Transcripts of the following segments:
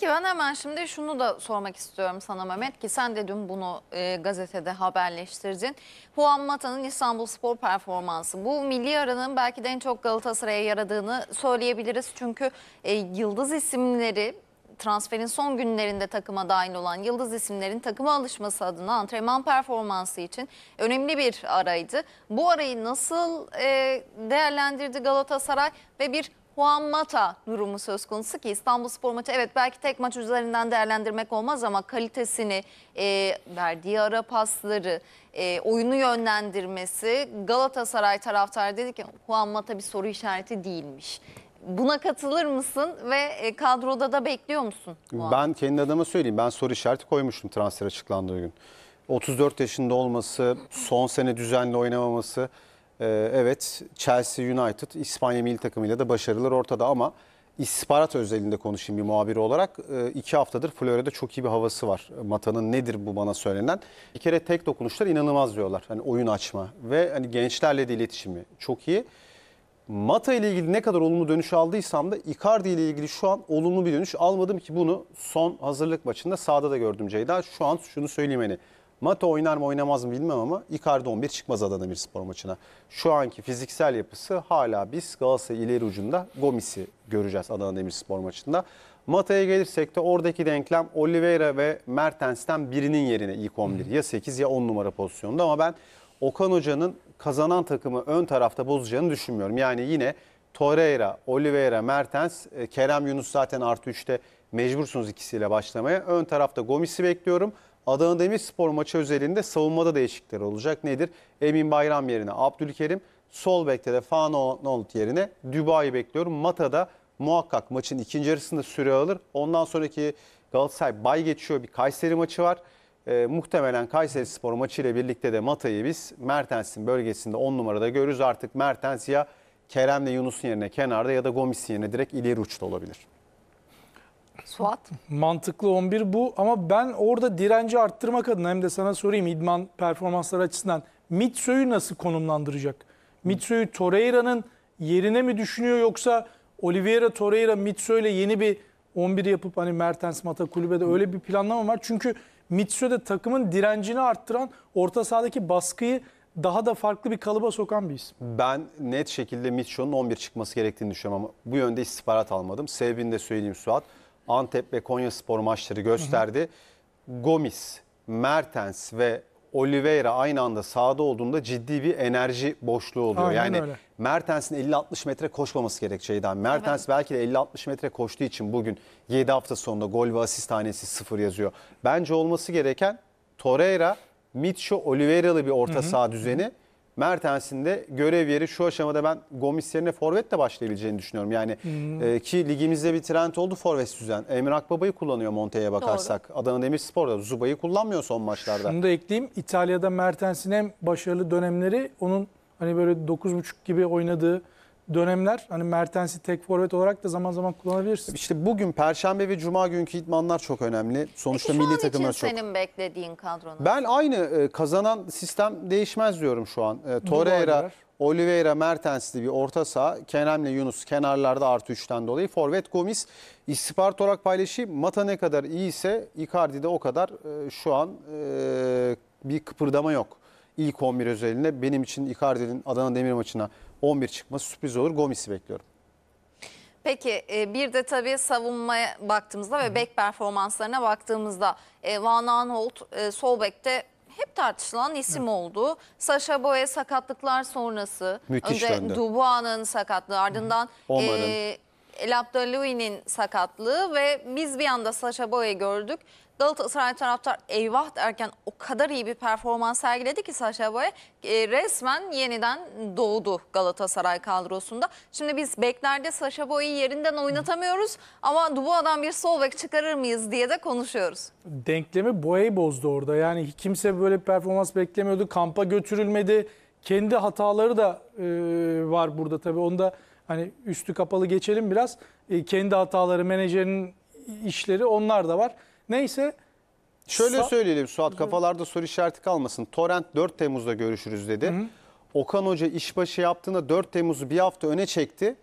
Peki ben hemen şimdi şunu da sormak istiyorum sana Mehmet ki sen de dün bunu e, gazetede haberleştirdin. Juan Mata'nın İstanbul Spor performansı bu milli aranın belki de en çok Galatasaray'a yaradığını söyleyebiliriz. Çünkü e, yıldız isimleri transferin son günlerinde takıma dahil olan yıldız isimlerin takıma alışması adına antrenman performansı için önemli bir araydı. Bu arayı nasıl e, değerlendirdi Galatasaray ve bir Juan Mata durumu söz konusu ki İstanbul Spor maçı evet belki tek maç üzerinden değerlendirmek olmaz ama kalitesini e, verdiği ara pasları e, oyunu yönlendirmesi Galatasaray taraftarı dedi ki Juan Mata bir soru işareti değilmiş. Buna katılır mısın ve e, kadroda da bekliyor musun? Ben kendi adıma söyleyeyim. Ben soru işareti koymuştum transfer açıklandığı gün. 34 yaşında olması, son sene düzenli oynamaması ee, evet Chelsea United İspanya milli takımıyla da başarılar ortada ama istihbarat özelinde konuşayım bir muhabiri olarak. E, iki haftadır Florya'da çok iyi bir havası var. Mata'nın nedir bu bana söylenen? Bir kere tek dokunuşlar inanılmaz diyorlar. Hani oyun açma ve hani gençlerle de iletişimi çok iyi. Mata ile ilgili ne kadar olumlu dönüş aldıysam da Icardi ile ilgili şu an olumlu bir dönüş almadım ki bunu son hazırlık maçında sahada da gördüm Ceyda. Şu an şunu söyleyeyim hani Mata oynar mı oynamaz mı bilmem ama Icardi 11 çıkmaz Adana Spor maçına. Şu anki fiziksel yapısı hala biz Galatasaray ileri ucunda Gomis'i göreceğiz Adana Demirspor maçında. Mata'ya gelirsek de oradaki denklem Oliveira ve Mertens'ten birinin yerine ilk 11 ya 8 ya 10 numara pozisyonda ama ben Okan Hoca'nın kazanan takımı ön tarafta bozacağını düşünmüyorum. Yani yine Torreira, Oliveira, Mertens, e, Kerem Yunus zaten artı 3'te mecbursunuz ikisiyle başlamaya. Ön tarafta Gomis'i bekliyorum. Adana Demirspor maçı özelinde savunmada değişiklikler olacak. Nedir? Emin Bayram yerine Abdülkerim, sol bekte de Fanolt yerine Dubai bekliyorum. Mata da muhakkak maçın ikinci yarısında süre alır. Ondan sonraki Galatasaray bay geçiyor bir Kayseri maçı var. E, muhtemelen Kayseri Spor maçı ile birlikte de Mata'yı biz Mertens'in bölgesinde 10 numarada görürüz. Artık Mertens ya Kerem'le Yunus'un yerine kenarda ya da Gomis'in yerine direkt ileri uçta olabilir. Suat? Mantıklı 11 bu ama ben orada direnci arttırmak adına hem de sana sorayım idman performansları açısından Mitso'yu nasıl konumlandıracak? Mitso'yu Torreira'nın yerine mi düşünüyor yoksa Oliveira Torreira Mitso ile yeni bir 11 yapıp hani Mertens Mata kulübede öyle bir planlama var. Çünkü Mitso de takımın direncini arttıran orta sahadaki baskıyı daha da farklı bir kalıba sokan bir isim. Ben net şekilde Mitchell'ın 11 çıkması gerektiğini düşünüyorum ama bu yönde istihbarat almadım. Sebebini de söyleyeyim Suat. Antep ve Konya spor maçları gösterdi. Hı hı. Gomis, Mertens ve Oliveira aynı anda sahada olduğunda ciddi bir enerji boşluğu oluyor. Aynen yani Mertens'in 50-60 metre koşmaması gerekçeyden. Mertens evet. belki de 50-60 metre koştuğu için bugün 7 hafta sonunda gol ve asist tanesi 0 yazıyor. Bence olması gereken Torreira, Mitcho, Oliveira'lı bir orta hı hı. saha düzeni. Hı hı Mertens'in de görev yeri şu aşamada ben Gomis yerine forvetle başlayabileceğini düşünüyorum. Yani hmm. e, ki ligimizde bir trend oldu forvet düzen. Emir Akbaba'yı kullanıyor Monte'ye bakarsak. Doğru. Adana Demirspor'da Zuba'yı kullanmıyor son maçlarda. Şunu da ekleyeyim. İtalya'da Mertens'in hem başarılı dönemleri onun hani böyle 9.5 gibi oynadığı dönemler hani Mertens'i tek forvet olarak da zaman zaman kullanabilirsin. İşte bugün Perşembe ve Cuma günkü idmanlar çok önemli. Sonuçta Peki, milli takımlar çok. senin beklediğin kadronun? Ben aynı e, kazanan sistem değişmez diyorum şu an. E, Torreira, Oliveira, Mertens'li bir orta saha. Kenem'le Yunus kenarlarda artı 3'ten dolayı. Forvet Gomis istihbarat olarak paylaşayım. Mata ne kadar iyiyse Icardi de o kadar e, şu an e, bir kıpırdama yok ilk 11 özelinde benim için Icardi'nin Adana Demir maçına 11 çıkması sürpriz olur. Gomis'i bekliyorum. Peki e, bir de tabii savunmaya baktığımızda ve bek performanslarına baktığımızda e, Van Aanholt e, sol bekte hep tartışılan isim evet. oldu. Sasha Boye sakatlıklar sonrası. Müthiş önce döndü. sakatlığı ardından Omar'ın. e, El Abdelawi'nin sakatlığı ve biz bir anda Sasha Boye gördük. Galatasaray taraftar eyvah derken o kadar iyi bir performans sergiledi ki Sasha Boya e, resmen yeniden doğdu Galatasaray kadrosunda. Şimdi biz beklerde Sasha Boya'yı yerinden oynatamıyoruz ama adam bir sol bek çıkarır mıyız diye de konuşuyoruz. Denklemi Boya'yı bozdu orada. Yani kimse böyle bir performans beklemiyordu. Kampa götürülmedi. Kendi hataları da e, var burada tabii. Onu da hani üstü kapalı geçelim biraz. E, kendi hataları, menajerin işleri onlar da var. Neyse. Şöyle Sa söyleyelim Suat kafalarda soru işareti kalmasın. Torrent 4 Temmuz'da görüşürüz dedi. Hı hı. Okan Hoca işbaşı yaptığında 4 Temmuz'u bir hafta öne çekti.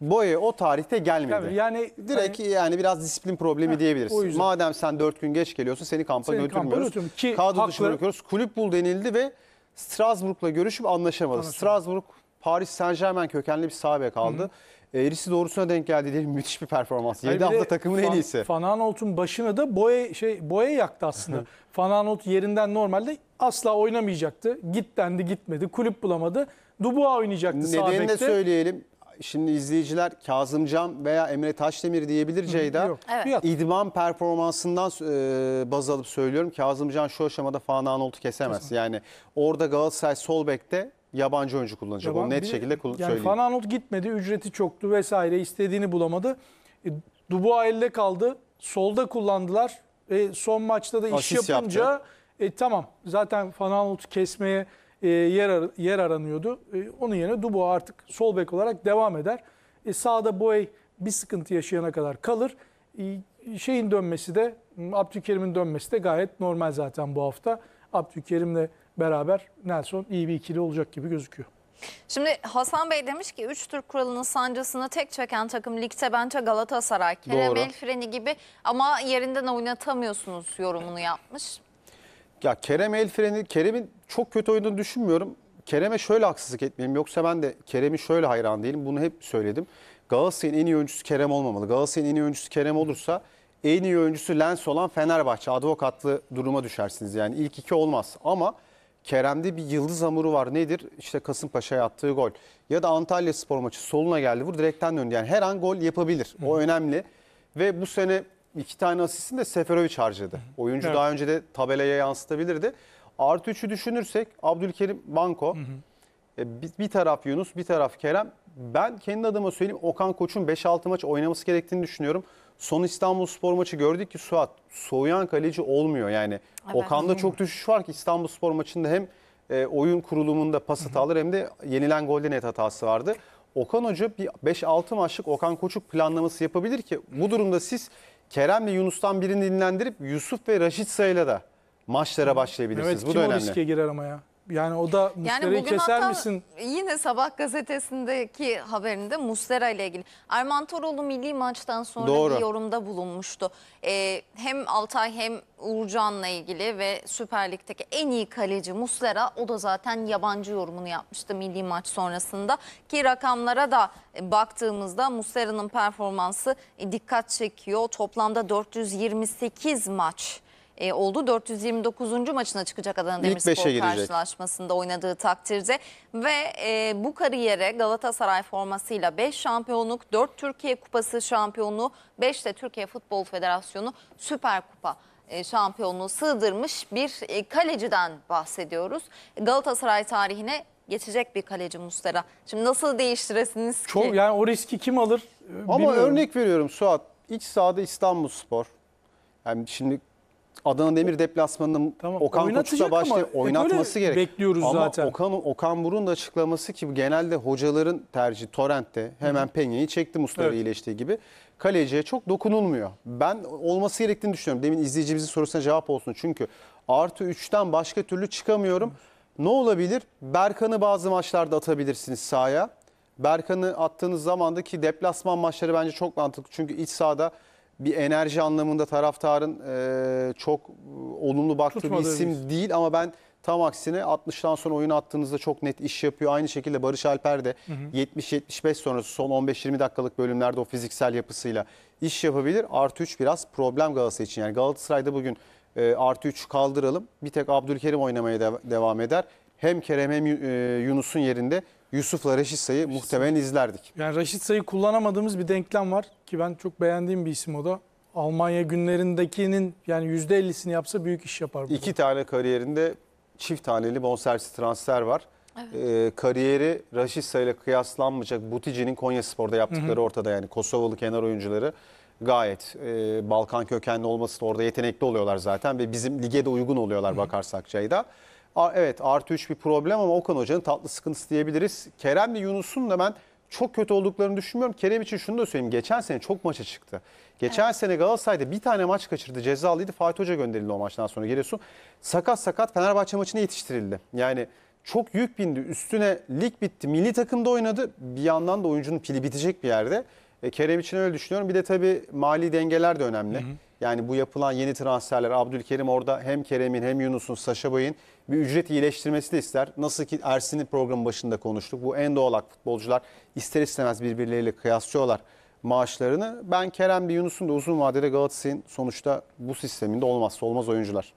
Boye o tarihte gelmedi. Tabii yani direkt hani, yani biraz disiplin problemi he, diyebiliriz. Madem sen 4 gün geç geliyorsun seni kampa seni götürmüyoruz. Kadro haklı. bırakıyoruz. Kulüp bul denildi ve Strasbourg'la görüşüp anlaşamadı. Anlaşamadım. Strasbourg Paris Saint Germain kökenli bir sahibe kaldı. Hı hı eğrisi doğrusuna denk geldi diyelim. Müthiş bir performans. 7 hafta takımın en iyisi. Van Aanholt'un başını da boya, şey, boya yaktı aslında. Van Aanholt yerinden normalde asla oynamayacaktı. Git dendi gitmedi. Kulüp bulamadı. Dubuğa oynayacaktı Nedenini de söyleyelim. Şimdi izleyiciler Kazım Can veya Emre Taşdemir diyebilir Ceyda. Evet. İdman performansından e, baz alıp söylüyorum. Kazımcan şu aşamada Fana Anolt'u kesemez. Yani orada Galatasaray sol bekte yabancı oyuncu kullanacak. Yaban, Onu net bir, şekilde yani söyleyeyim. Van Arnold gitmedi. Ücreti çoktu vesaire. istediğini bulamadı. E, Dubois elde kaldı. Solda kullandılar. E, son maçta da Asist yapınca e, tamam. Zaten Van kesmeye e, yer ar yer aranıyordu. E, onun yerine Dubois artık sol bek olarak devam eder. E, sağda Boey bir sıkıntı yaşayana kadar kalır. E, şeyin dönmesi de Abdülkerim'in dönmesi de gayet normal zaten bu hafta. Abdülkerim'le beraber Nelson iyi bir ikili olacak gibi gözüküyor. Şimdi Hasan Bey demiş ki 3 Türk kuralının sancısını tek çeken takım ligde bence Galatasaray. Kerem Doğru. el freni gibi ama yerinden oynatamıyorsunuz yorumunu yapmış. Ya Kerem el freni, Kerem'in çok kötü oynadığını düşünmüyorum. Kerem'e şöyle haksızlık etmeyeyim. Yoksa ben de Kerem'i şöyle hayran değilim. Bunu hep söyledim. Galatasaray'ın en iyi oyuncusu Kerem olmamalı. Galatasaray'ın en iyi oyuncusu Kerem olursa en iyi oyuncusu Lens olan Fenerbahçe advokatlı duruma düşersiniz. Yani ilk iki olmaz ama Kerem'de bir yıldız hamuru var. Nedir? İşte Kasımpaşa'ya attığı gol. Ya da Antalya spor maçı soluna geldi. Vur direkten döndü. Yani her an gol yapabilir. O önemli. Ve bu sene iki tane asistini de Seferovic harcadı. Oyuncu Evet. daha önce de tabelaya yansıtabilirdi. Artı üçü düşünürsek Abdülkerim Banko. E, Bir, bir taraf Yunus, bir taraf Kerem. Ben kendi adıma söyleyeyim Okan Koç'un 5-6 maç oynaması gerektiğini düşünüyorum. Son İstanbul Spor maçı gördük ki Suat soğuyan kaleci olmuyor. Yani evet. Okan'da hmm. çok düşüş var ki İstanbul Spor maçında hem e, oyun kurulumunda pas hataları hem de yenilen golde net hatası vardı. Okan Hoca bir 5-6 maçlık Okan Koçuk planlaması yapabilir ki bu durumda siz Kerem'le Yunus'tan birini dinlendirip Yusuf ve Raşit Say'la da maçlara başlayabilirsiniz. Evet, Bu kim da önemli. o riske girer ama ya? Yani o da Muslera'yı yani keser misin? Yine sabah gazetesindeki haberinde Muslera ile ilgili. Erman Toroğlu milli maçtan sonra Doğru. bir yorumda bulunmuştu. Ee, hem Altay hem Uğurcan'la ilgili ve Süper Lig'deki en iyi kaleci Muslera o da zaten yabancı yorumunu yapmıştı milli maç sonrasında. Ki rakamlara da baktığımızda Muslera'nın performansı dikkat çekiyor. Toplamda 428 maç e, oldu. 429. maçına çıkacak Adana Demirspor karşılaşmasında oynadığı takdirde ve e, bu kariyere Galatasaray formasıyla 5 şampiyonluk, 4 Türkiye Kupası şampiyonluğu, 5 de Türkiye Futbol Federasyonu Süper Kupa e, şampiyonluğu sığdırmış bir e, kaleciden bahsediyoruz. Galatasaray tarihine geçecek bir kaleci Mustera. Şimdi nasıl değiştiresiniz ki? Çok yani o riski kim alır? E, Ama bilmiyorum. örnek veriyorum Suat. İç sahada İstanbul Spor. Yani şimdi Adana Demir deplasmanının Tamam, Okan Koç'la oynatacak başlayıp oynatması gerek. bekliyoruz ama zaten. Okan, Okan Burun da açıklaması ki genelde hocaların tercihi Torrent'te hemen Penya'yı çekti Muslera Evet. iyileştiği gibi. Kaleciye çok dokunulmuyor. Ben olması gerektiğini düşünüyorum. Demin izleyicimizin sorusuna cevap olsun. Çünkü artı 3'ten başka türlü çıkamıyorum. Ne olabilir? Berkan'ı bazı maçlarda atabilirsiniz sahaya. Berkan'ı attığınız zamandaki deplasman maçları bence çok mantıklı. Çünkü iç sahada bir enerji anlamında taraftarın e, çok e, olumlu baktığı bir isim biz. değil ama ben tam aksine 60'tan sonra oyun attığınızda çok net iş yapıyor. Aynı şekilde Barış Alper de 70-75 sonrası son 15-20 dakikalık bölümlerde o fiziksel yapısıyla iş yapabilir. Artı 3 biraz problem Galatasaray için. Yani Galatasaray'da bugün e, artı 3 kaldıralım. Bir tek Abdülkerim oynamaya de, devam eder. Hem Kerem hem e, Yunus'un yerinde Yusuf'la Reşitsa'yı muhtemelen izlerdik. Yani sayı kullanamadığımız bir denklem var ki ben çok beğendiğim bir isim o da. Almanya günlerindekinin yani %50'sini yapsa büyük iş yapar. Burada. İki tane kariyerinde çift taneli bonservis transfer var. Evet. Ee, kariyeri Raşitsa ile kıyaslanmayacak Butici'nin Konya Spor'da yaptıkları hı hı. ortada yani Kosovalı kenar oyuncuları gayet e, Balkan kökenli olmasın orada yetenekli oluyorlar zaten ve bizim lige de uygun oluyorlar hı hı. bakarsak Ceyda evet artı 3 bir problem ama Okan Hoca'nın tatlı sıkıntısı diyebiliriz. Kerem ve Yunus'un da ben çok kötü olduklarını düşünmüyorum. Kerem için şunu da söyleyeyim. Geçen sene çok maça çıktı. Geçen evet. sene Galatasaray'da bir tane maç kaçırdı. Cezalıydı. Fatih Hoca gönderildi o maçtan sonra Giresun. Sakat sakat Fenerbahçe maçına yetiştirildi. Yani çok yük bindi. Üstüne lig bitti. Milli takımda oynadı. Bir yandan da oyuncunun pili bitecek bir yerde. E, Kerem için öyle düşünüyorum. Bir de tabii mali dengeler de önemli. Hı hı. Yani bu yapılan yeni transferler Abdülkerim orada hem Kerem'in hem Yunus'un, Saşa Boy'un bir ücret iyileştirmesi de ister. Nasıl ki Ersin'in programı başında konuştuk. Bu en doğal futbolcular ister istemez birbirleriyle kıyaslıyorlar maaşlarını. Ben Kerem ve Yunus'un da uzun vadede Galatasaray'ın sonuçta bu sisteminde olmazsa olmaz oyuncular.